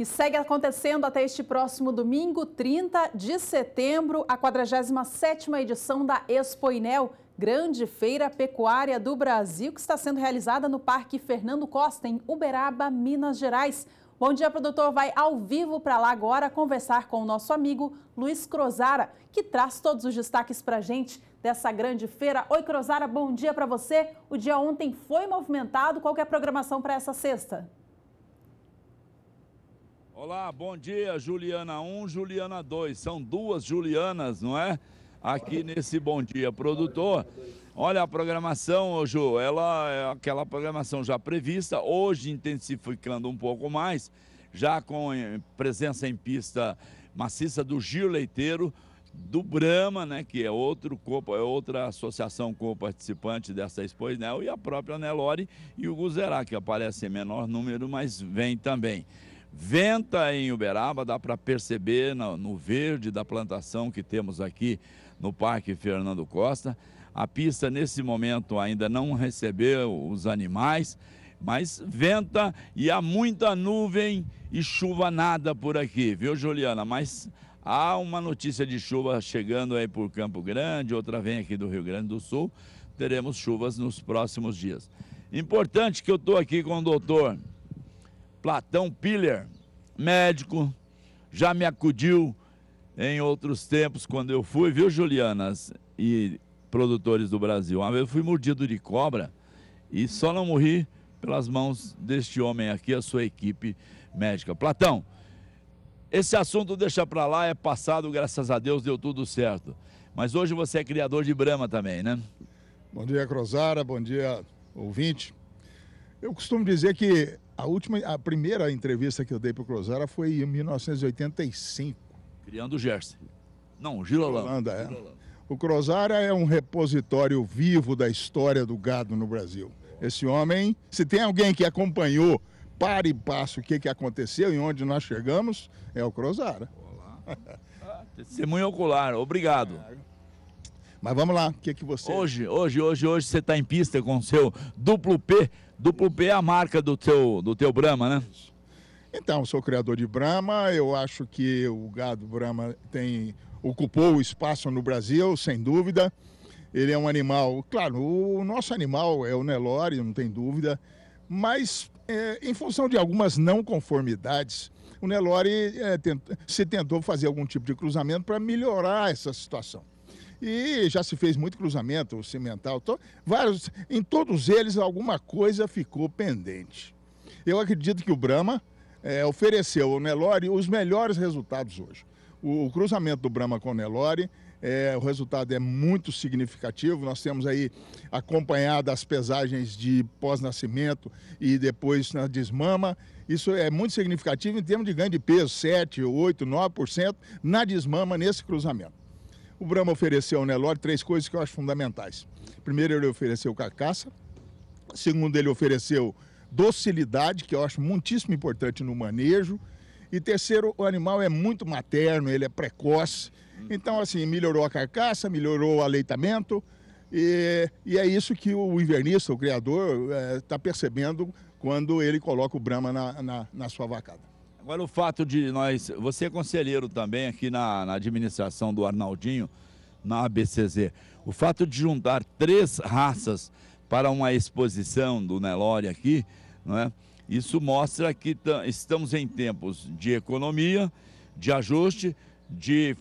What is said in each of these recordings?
E segue acontecendo até este próximo domingo, 30 de setembro, a 47ª edição da Expo Inel, grande feira pecuária do Brasil, que está sendo realizada no Parque Fernando Costa, em Uberaba, Minas Gerais. Bom dia, produtor. Vai ao vivo para lá agora conversar com o nosso amigo Luiz Crozara, que traz todos os destaques para a gente dessa grande feira. Oi, Crozara, bom dia para você. O dia ontem foi movimentado. Qual é a programação para essa sexta? Olá, bom dia, Juliana 1, Juliana 2. São duas Julianas, não é? Aqui nesse Bom Dia Produtor. Olha a programação, Ju, ela é aquela programação já prevista, hoje intensificando um pouco mais, já com presença em pista maciça do Gil Leiteiro, do Brama, né, que é outro é outra associação co-participante dessa Expo Inel, e a própria Nelore e o Guzerá, que aparece em menor número, mas vem também. Venta em Uberaba, dá para perceber no, no verde da plantação que temos aqui no Parque Fernando Costa. A pista nesse momento ainda não recebeu os animais, mas venta e há muita nuvem e chuva nada por aqui, viu, Juliana? Mas há uma notícia de chuva chegando aí por Campo Grande, outra vem aqui do Rio Grande do Sul. Teremos chuvas nos próximos dias. Importante que eu estou aqui com o doutor Platão Piller, médico, já me acudiu em outros tempos quando eu fui, viu, Julianas e produtores do Brasil. Uma vez eu fui mordido de cobra e só não morri pelas mãos deste homem aqui, a sua equipe médica. Platão, esse assunto deixa para lá, é passado, graças a Deus deu tudo certo. Mas hoje você é criador de Brahma também, né? Bom dia, Crosara, bom dia, ouvinte. Eu costumo dizer que a última, a primeira entrevista que eu dei para o Crosara foi em 1985. Criando o Gerson. Não, Girolando. É. O Crosara é um repositório vivo da história do gado no Brasil. Esse homem, se tem alguém que acompanhou para e passo o que, que aconteceu e onde nós chegamos, é o Crosara. Olá. Ah, testemunho ocular, obrigado. Mas vamos lá, o que, é que você. Hoje, hoje, hoje, hoje você está em pista com o seu duplo P. Duplo P é a marca do teu, do teu Brahma, né? Isso. Então, sou criador de Brahma, eu acho que o gado Brahma tem, ocupou o espaço no Brasil, sem dúvida. Ele é um animal, claro, o nosso animal é o Nelore, não tem dúvida, mas é, em função de algumas não conformidades, o Nelore é, tent, se tentou fazer algum tipo de cruzamento para melhorar essa situação. E já se fez muito cruzamento, cimental, to, vários, em todos eles alguma coisa ficou pendente. Eu acredito que o Brahma é, ofereceu ao Nelore os melhores resultados hoje. O, o cruzamento do Brahma com o Nelore é, o resultado é muito significativo. Nós temos aí acompanhado as pesagens de pós-nascimento e depois na desmama. Isso é muito significativo em termos de ganho de peso, 7, 8, 9% na desmama nesse cruzamento. O Brahma ofereceu ao Nelore três coisas que eu acho fundamentais. Primeiro, ele ofereceu carcaça. Segundo, ele ofereceu docilidade, que eu acho muitíssimo importante no manejo. E terceiro, o animal é muito materno, ele é precoce. Então, assim, melhorou a carcaça, melhorou o aleitamento. E, e é isso que o invernista, o criador, está eh, é, percebendo quando ele coloca o Brahma na, na, na sua vacada. Agora o fato de nós. Você é conselheiro também aqui na, na administração do Arnaldinho, na ABCZ. O fato de juntar três raças para uma exposição do Nelore aqui, não é? Isso mostra que estamos em tempos de economia, de ajuste, de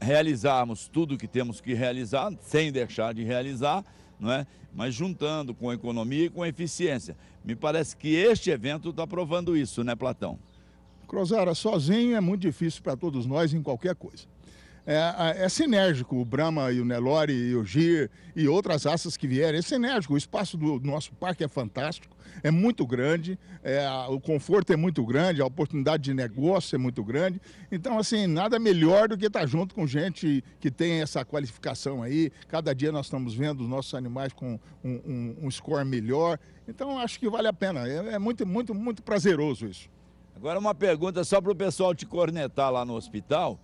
realizarmos tudo que temos que realizar, sem deixar de realizar, não é? mas juntando com economia e com eficiência. Me parece que este evento está provando isso, né, Platão? Crozara, sozinho é muito difícil para todos nós em qualquer coisa. É, é, sinérgico o Brahma e o Nelore e o Gir e outras raças que vierem. É sinérgico, o espaço do nosso parque é fantástico, é muito grande, é, o conforto é muito grande, a oportunidade de negócio é muito grande. Então, assim, nada melhor do que estar tá junto com gente que tem essa qualificação aí. Cada dia nós estamos vendo os nossos animais com um, um, um score melhor. Então, acho que vale a pena. É, é muito, muito, muito prazeroso isso. Agora uma pergunta só para o pessoal te cornetar lá no hospital.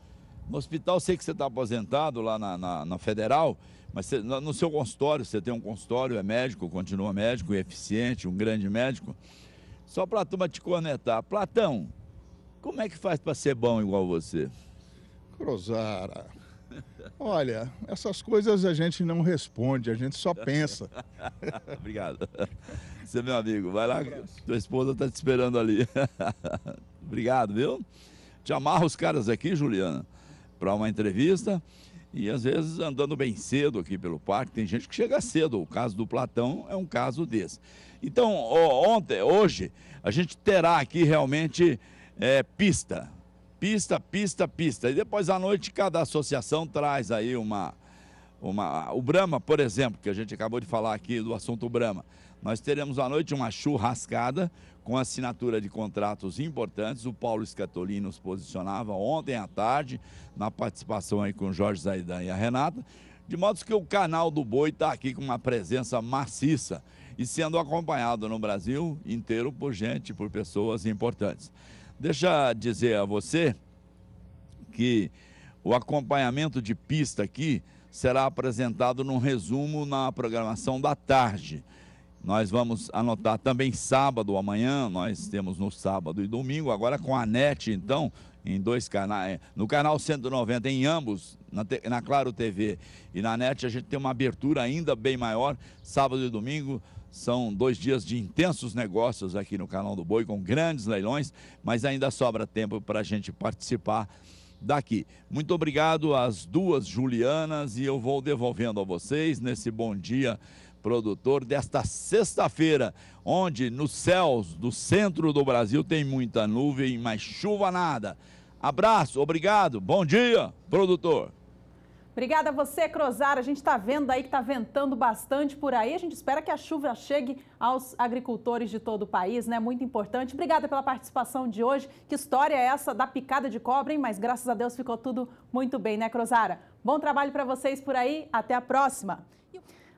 No hospital, sei que você está aposentado lá na, na, na Federal, mas você, no seu consultório, você tem um consultório, é médico, continua médico, eficiente, um grande médico. Só para a turma te cornetar. Platão, como é que faz para ser bom igual você? Cruzara. Olha, essas coisas a gente não responde, a gente só pensa. Obrigado. Você é meu amigo. Vai lá, tua esposa tá te esperando ali. Obrigado, viu? Te amarro os caras aqui, Juliana, para uma entrevista. E às vezes andando bem cedo aqui pelo parque, tem gente que chega cedo. O caso do Platão é um caso desse. Então, ontem, hoje, a gente terá aqui realmente é, pista. Pista, pista, pista. E depois à noite, cada associação traz aí uma uma, o Brahma, por exemplo, que a gente acabou de falar aqui do assunto Brahma, nós teremos à noite uma churrascada com assinatura de contratos importantes. O Paulo scatolini nos posicionava ontem à tarde, na participação aí com o Jorge Zaidan e a Renata, de modo que o canal do Boi está aqui com uma presença maciça e sendo acompanhado no Brasil inteiro por gente, por pessoas importantes. Deixa dizer a você que o acompanhamento de pista aqui será apresentado num resumo na programação da tarde. Nós vamos anotar também sábado, amanhã, nós temos no sábado e domingo, agora com a NET, então, em dois canais, eh, no canal 190, em ambos, na, na Claro TV e na NET, a gente tem uma abertura ainda bem maior, sábado e domingo, são dois dias de intensos negócios aqui no Canal do Boi, com grandes leilões, mas ainda sobra tempo para a gente participar daqui. Muito obrigado às duas Julianas e eu vou devolvendo a vocês nesse bom dia produtor desta sexta-feira, onde nos céus do centro do Brasil tem muita nuvem, mas chuva nada. Abraço, obrigado, bom dia, produtor. Obrigada a você, Crozar. A gente está vendo aí que está ventando bastante por aí. A gente espera que a chuva chegue aos agricultores de todo o país, né? Muito importante. Obrigada pela participação de hoje. Que história é essa da picada de cobre? hein? Mas graças a Deus ficou tudo muito bem, né, Crozara? Bom trabalho para vocês por aí. Até a próxima.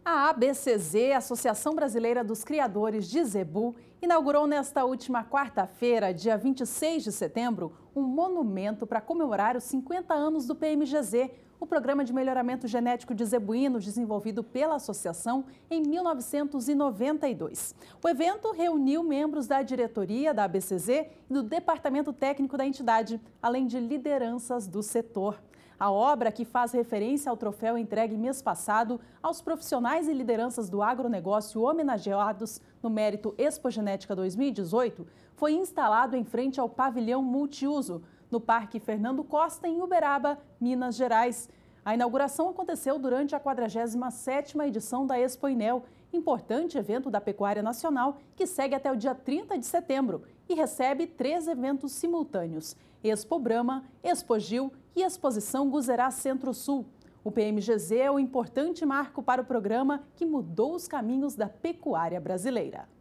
A ABCZ, Associação Brasileira dos Criadores de Zebu, inaugurou nesta última quarta-feira, dia 26 de setembro, um monumento para comemorar os 50 anos do PMGZ, o programa de melhoramento genético de zebuínos, desenvolvido pela associação em 1992. O evento reuniu membros da diretoria da ABCZ e do departamento técnico da entidade, além de lideranças do setor. A obra, que faz referência ao troféu entregue mês passado aos profissionais e lideranças do agronegócio homenageados no mérito Expogenética 2018, foi instalado em frente ao pavilhão multiuso no Parque Fernando Costa, em Uberaba, Minas Gerais. A inauguração aconteceu durante a 47ª edição da Expo Inel, importante evento da pecuária nacional que segue até o dia 30 de setembro e recebe três eventos simultâneos, Expo Brama, Expo Gil e Exposição Guzerá Centro-Sul. O PMGZ é um importante marco para o programa que mudou os caminhos da pecuária brasileira.